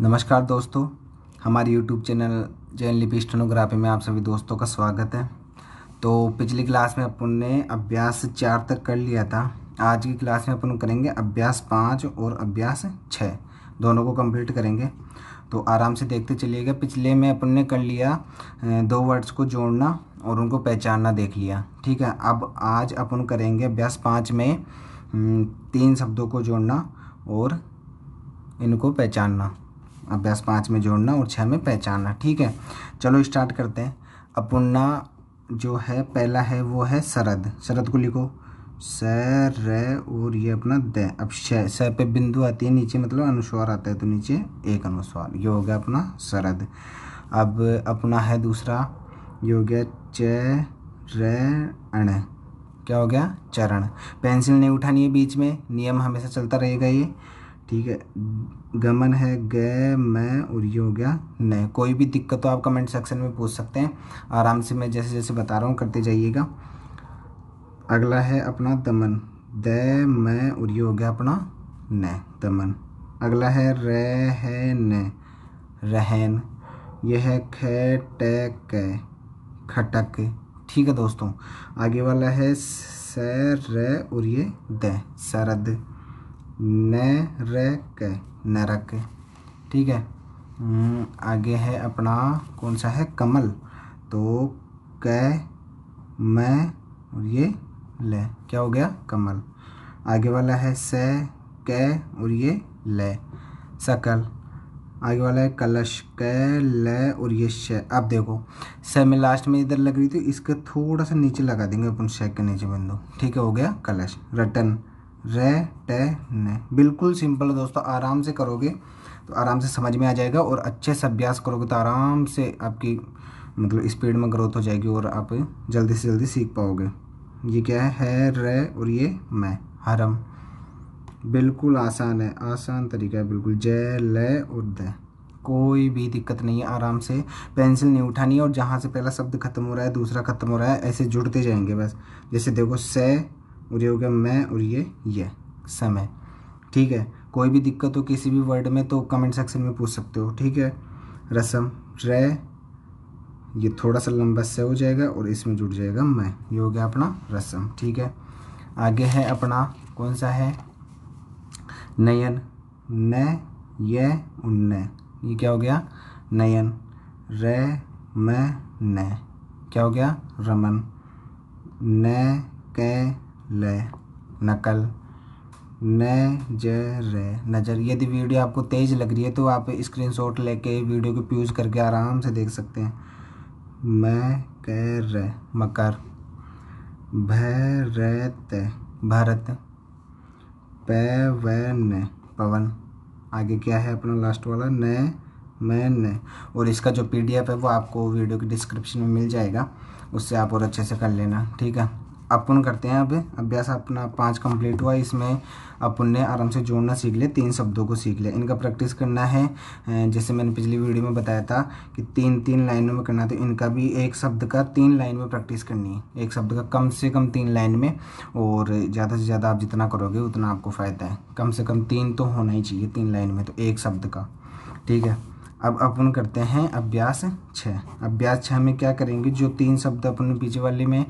नमस्कार दोस्तों हमारे YouTube चैनल जैन लिपि स्टेनोग्राफी में आप सभी दोस्तों का स्वागत है तो पिछली क्लास में अपन ने अभ्यास चार तक कर लिया था आज की क्लास में अपन करेंगे अभ्यास पाँच और अभ्यास छः दोनों को कंप्लीट करेंगे तो आराम से देखते चलिएगा पिछले में अपन ने कर लिया दो वर्ड्स को जोड़ना और उनको पहचानना देख लिया ठीक है अब आज अपन करेंगे अभ्यास पाँच में तीन शब्दों को जोड़ना और इनको पहचानना अभ्यास पाँच में जोड़ना और छः में पहचानना ठीक है चलो स्टार्ट करते हैं अपना जो है पहला है वो है शरद शरद को लिखो स र और ये अपना द अब स पे बिंदु आती है नीचे मतलब अनुस्वार आता है तो नीचे एक अनुस्वार ये हो गया अपना शरद अब अपना है दूसरा ये हो गया च रण क्या हो गया चरण पेंसिल नहीं उठानी है बीच में नियम हमेशा चलता रहेगा ये ठीक है गमन है गए मैं और ये हो गया न कोई भी दिक्कत तो आप कमेंट सेक्शन में पूछ सकते हैं आराम से मैं जैसे जैसे बता रहा हूँ करते जाइएगा अगला है अपना दमन द मैं और ये हो गया अपना न दमन अगला है रे है न रहन यह है ख ट खटक ठीक है दोस्तों आगे वाला है सर और ये द शरद नरक नरक ठीक है हम्म, आगे है अपना कौन सा है कमल तो क मैं और ये ल क्या हो गया कमल आगे वाला है स क और ये ल सकल आगे वाला है कलश क ल और ये श अब देखो स में लास्ट में इधर लग रही थी इसके थोड़ा सा नीचे लगा देंगे अपन श के नीचे बिंदु ठीक है हो गया कलश रटन रे टे ने बिल्कुल सिंपल है दोस्तों आराम से करोगे तो आराम से समझ में आ जाएगा और अच्छे से अभ्यास करोगे तो आराम से आपकी मतलब स्पीड में ग्रोथ हो जाएगी और आप जल्दी से जल्दी सीख पाओगे ये क्या है है रे और ये मैं हरम बिल्कुल आसान है आसान तरीका है बिल्कुल जय लय और द कोई भी दिक्कत नहीं है आराम से पेंसिल नहीं उठानी है और जहाँ से पहला शब्द खत्म हो रहा है दूसरा खत्म हो रहा है ऐसे जुड़ते जाएंगे बस जैसे देखो से और ये हो गया मैं और ये ये समय ठीक है कोई भी दिक्कत हो किसी भी वर्ड में तो कमेंट सेक्शन में पूछ सकते हो ठीक है रसम रे ये थोड़ा सा लंबा से हो जाएगा और इसमें जुड़ जाएगा मैं ये हो गया अपना रसम ठीक है आगे है अपना कौन सा है नयन न ये उन ये क्या हो गया नयन रे मैं न क्या हो गया रमन न कै ल नकल र नज़र यदि वीडियो आपको तेज़ लग रही है तो आप स्क्रीनशॉट लेके वीडियो को प्यूज करके आराम से देख सकते हैं मैं र मकर भरत भारत पैवन पवन आगे क्या है अपना लास्ट वाला न न और इसका जो पीडीएफ है वो आपको वीडियो के डिस्क्रिप्शन में मिल जाएगा उससे आप और अच्छे से कर लेना ठीक है अपन करते हैं अब अभ्यास अपना पाँच कंप्लीट हुआ इसमें अपन ने आराम से जोड़ना सीख लिया तीन शब्दों को सीख लिया इनका प्रैक्टिस करना है जैसे मैंने पिछली वीडियो में बताया था कि तीन तीन लाइनों में करना तो इनका भी एक शब्द का तीन लाइन में प्रैक्टिस करनी है एक शब्द का कम से कम तीन लाइन में और ज़्यादा से ज़्यादा आप जितना करोगे उतना आपको फ़ायदा है कम से कम तीन तो होना ही चाहिए तीन लाइन में तो एक शब्द का ठीक है अब अपन करते हैं अभ्यास छः अभ्यास छः में क्या करेंगे जो तीन शब्द अपन पीछे वाले में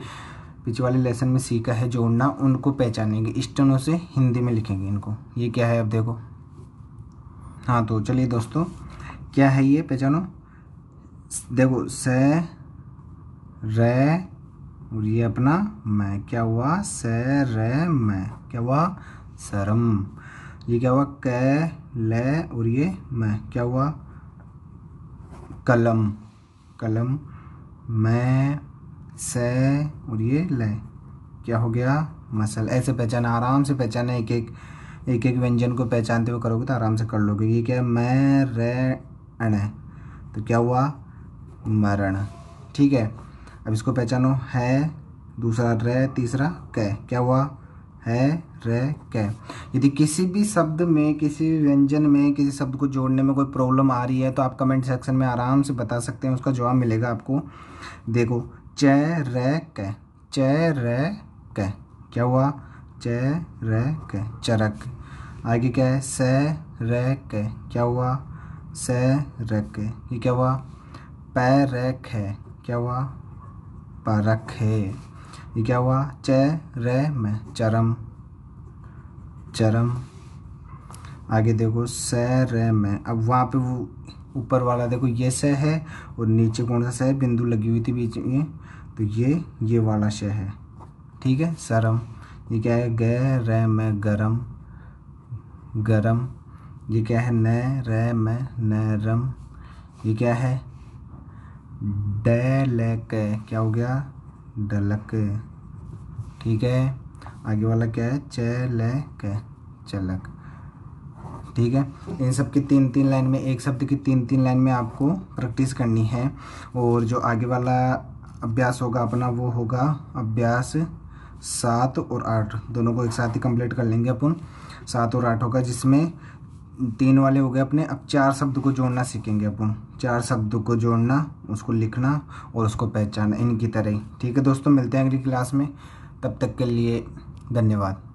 पीछे वाले लेसन में सीखा है जोड़ना उनको पहचानेंगे स्टनों से हिंदी में लिखेंगे इनको ये क्या है अब देखो हाँ तो चलिए दोस्तों क्या है ये पहचानो देखो स रे और ये अपना मैं क्या हुआ स रे मैं क्या हुआ सरम ये क्या हुआ क ले और ये मैं क्या हुआ कलम कलम मैं स और ये लय क्या हो गया मसल ऐसे पहचान आराम से पहचाने एक एक एक एक व्यंजन को पहचानते हुए करोगे तो आराम से कर लोगे ये क्या है मैं रे अण तो क्या हुआ मरण ठीक है अब इसको पहचानो है दूसरा रे तीसरा क क्या हुआ है रे क यदि किसी भी शब्द में किसी भी व्यंजन में किसी शब्द को जोड़ने में कोई प्रॉब्लम आ रही है तो आप कमेंट सेक्शन में आराम से बता सकते हैं उसका जवाब मिलेगा आपको देखो र क क्या हुआ क चरक आगे क्या है क क्या हुआ क ये क्या हुआ पैरक है क्या हुआ परक है ये क्या हुआ चरम चरम चरम आगे देखो स म अब वहाँ पे वो ऊपर वाला देखो ये श है और नीचे कौन सा श है बिंदु लगी हुई थी बीच में तो ये ये वाला श है ठीक है सरम ये क्या है गै र में गरम गरम ये क्या है न र में नरम ये क्या है डलक क्या हो गया डलक ठीक है आगे वाला क्या है चलक चलक ठीक है इन सब की तीन तीन लाइन में एक शब्द की तीन तीन लाइन में आपको प्रैक्टिस करनी है और जो आगे वाला अभ्यास होगा अपना वो होगा अभ्यास सात और आठ दोनों को एक साथ ही कंप्लीट कर लेंगे अपन सात और आठ होगा जिसमें तीन वाले हो गए अपने अब चार शब्द को जोड़ना सीखेंगे अपन चार शब्द को जोड़ना उसको लिखना और उसको पहचानना इनकी तरह ही ठीक है दोस्तों मिलते हैं अगली क्लास में तब तक के लिए धन्यवाद